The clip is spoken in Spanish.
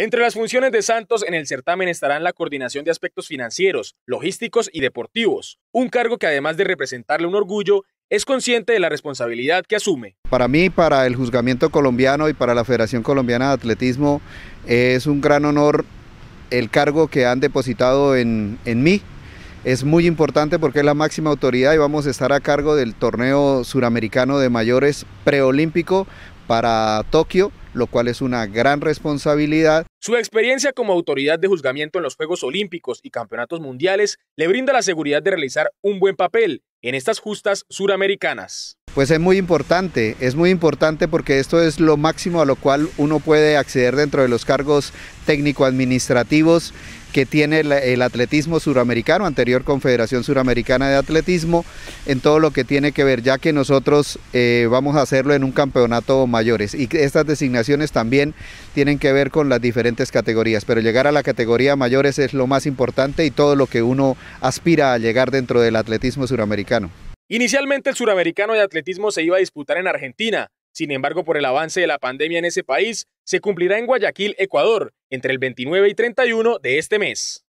Entre las funciones de Santos en el certamen estarán la coordinación de aspectos financieros, logísticos y deportivos, un cargo que además de representarle un orgullo, es consciente de la responsabilidad que asume. Para mí, para el juzgamiento colombiano y para la Federación Colombiana de Atletismo, es un gran honor el cargo que han depositado en, mí. Es muy importante porque es la máxima autoridad y vamos a estar a cargo del torneo suramericano de mayores preolímpico para Tokio lo cual es una gran responsabilidad. Su experiencia como autoridad de juzgamiento en los Juegos Olímpicos y Campeonatos Mundiales le brinda la seguridad de realizar un buen papel en estas justas suramericanas pues es muy importante, es muy importante porque esto es lo máximo a lo cual uno puede acceder dentro de los cargos técnico-administrativos que tiene el, atletismo suramericano, anterior Confederación Suramericana de Atletismo, en todo lo que tiene que ver, ya que nosotros eh, vamos a hacerlo en un campeonato mayores. Y estas designaciones también tienen que ver con las diferentes categorías, pero llegar a la categoría mayores es lo más importante y todo lo que uno aspira a llegar dentro del atletismo suramericano. Inicialmente el suramericano de atletismo se iba a disputar en Argentina, sin embargo por el avance de la pandemia en ese país, se cumplirá en Guayaquil, Ecuador, entre el 29 y 31 de este mes.